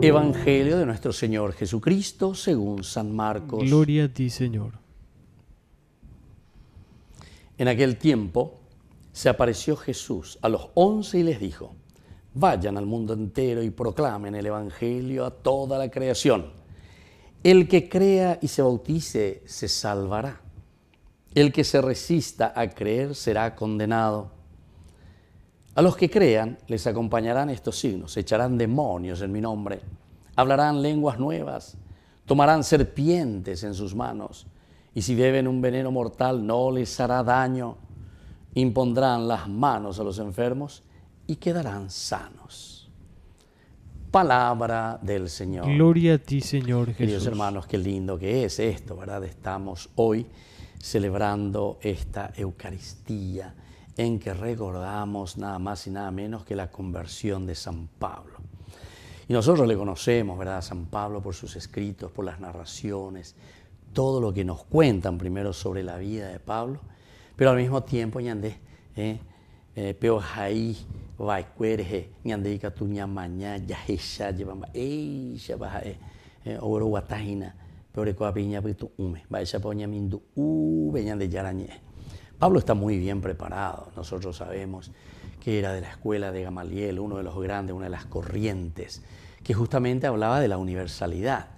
Evangelio de nuestro Señor Jesucristo según San Marcos. Gloria a ti, Señor. En aquel tiempo se apareció Jesús a los once y les dijo, vayan al mundo entero y proclamen el Evangelio a toda la creación. El que crea y se bautice se salvará. El que se resista a creer será condenado. A los que crean les acompañarán estos signos, echarán demonios en mi nombre, hablarán lenguas nuevas, tomarán serpientes en sus manos, y si beben un veneno mortal no les hará daño, impondrán las manos a los enfermos y quedarán sanos. Palabra del Señor. Gloria a ti, Señor Jesús. Queridos hermanos, qué lindo que es esto, ¿verdad? Estamos hoy celebrando esta Eucaristía en que recordamos nada más y nada menos que la conversión de San Pablo. Y nosotros le conocemos, ¿verdad?, a San Pablo por sus escritos, por las narraciones, todo lo que nos cuentan primero sobre la vida de Pablo, pero al mismo tiempo, ñandé, eh, eh peojaí, vaikuerje, ñandé, catuña, mañá, yajecha, llevamba, eixa, baja, eh, eh, oro, guatajina, peorecoa, piña, pitu, ume, baecha, poña, mindu, ube, ñandé, yarañé. Pablo está muy bien preparado, nosotros sabemos que era de la escuela de Gamaliel, uno de los grandes, una de las corrientes, que justamente hablaba de la universalidad.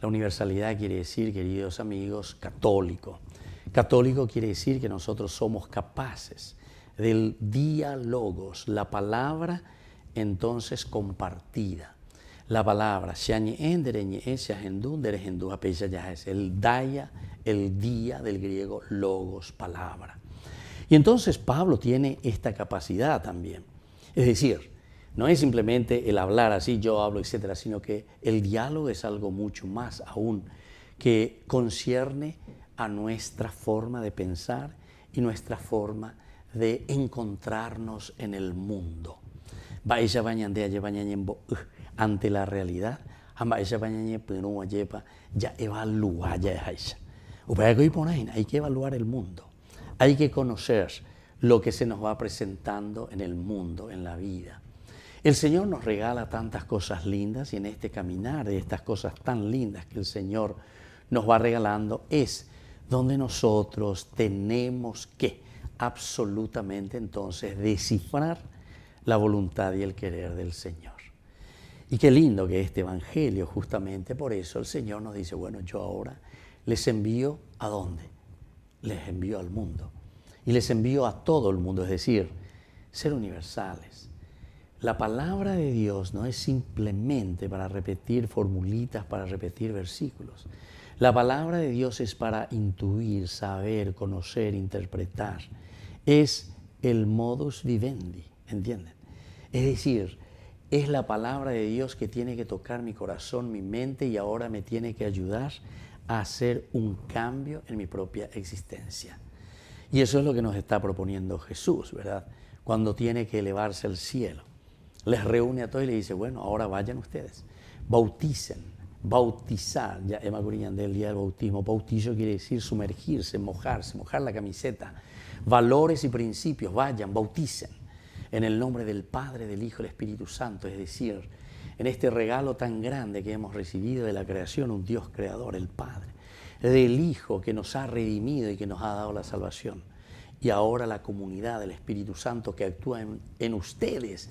La universalidad quiere decir, queridos amigos, católico. Católico quiere decir que nosotros somos capaces del diálogos, la palabra entonces compartida la palabra, el daya, el día del griego logos, palabra. Y entonces Pablo tiene esta capacidad también. Es decir, no es simplemente el hablar así, yo hablo, etcétera, sino que el diálogo es algo mucho más aún que concierne a nuestra forma de pensar y nuestra forma de encontrarnos en el mundo ante la realidad, pues, ya evalúa hay que evaluar el mundo, hay que conocer lo que se nos va presentando en el mundo, en la vida. El Señor nos regala tantas cosas lindas y en este caminar de estas cosas tan lindas que el Señor nos va regalando es donde nosotros tenemos que absolutamente entonces descifrar la voluntad y el querer del Señor. Y qué lindo que este Evangelio, justamente por eso el Señor nos dice, bueno, yo ahora les envío a dónde? Les envío al mundo. Y les envío a todo el mundo, es decir, ser universales. La palabra de Dios no es simplemente para repetir formulitas, para repetir versículos. La palabra de Dios es para intuir, saber, conocer, interpretar. Es el modus vivendi, ¿entienden? Es decir, es la palabra de Dios que tiene que tocar mi corazón, mi mente y ahora me tiene que ayudar a hacer un cambio en mi propia existencia. Y eso es lo que nos está proponiendo Jesús, ¿verdad? Cuando tiene que elevarse al cielo. Les reúne a todos y les dice, bueno, ahora vayan ustedes, bauticen, bautizar, ya Emma del día del bautismo, bautizo quiere decir sumergirse, mojarse, mojar la camiseta, valores y principios, vayan, bauticen en el nombre del Padre, del Hijo, del Espíritu Santo, es decir, en este regalo tan grande que hemos recibido de la creación, un Dios creador, el Padre, del Hijo que nos ha redimido y que nos ha dado la salvación, y ahora la comunidad del Espíritu Santo que actúa en, en ustedes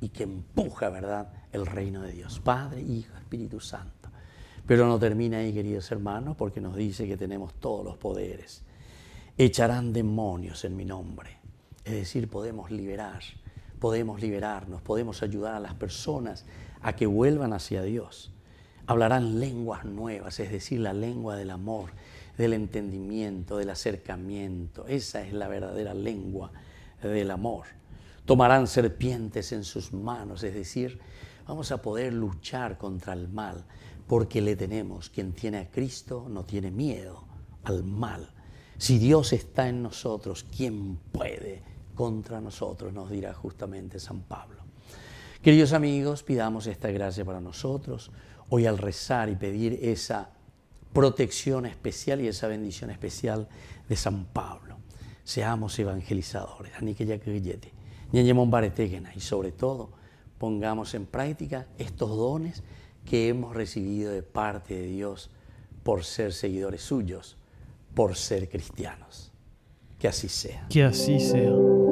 y que empuja, ¿verdad?, el reino de Dios, Padre, Hijo, Espíritu Santo. Pero no termina ahí, queridos hermanos, porque nos dice que tenemos todos los poderes. Echarán demonios en mi nombre, es decir, podemos liberar podemos liberarnos, podemos ayudar a las personas a que vuelvan hacia Dios. Hablarán lenguas nuevas, es decir, la lengua del amor, del entendimiento, del acercamiento. Esa es la verdadera lengua del amor. Tomarán serpientes en sus manos, es decir, vamos a poder luchar contra el mal, porque le tenemos. Quien tiene a Cristo no tiene miedo al mal. Si Dios está en nosotros, ¿quién puede contra nosotros, nos dirá justamente San Pablo. Queridos amigos, pidamos esta gracia para nosotros. Hoy al rezar y pedir esa protección especial y esa bendición especial de San Pablo. Seamos evangelizadores, y sobre todo pongamos en práctica estos dones que hemos recibido de parte de Dios por ser seguidores suyos, por ser cristianos. Que así sea. Que así sea.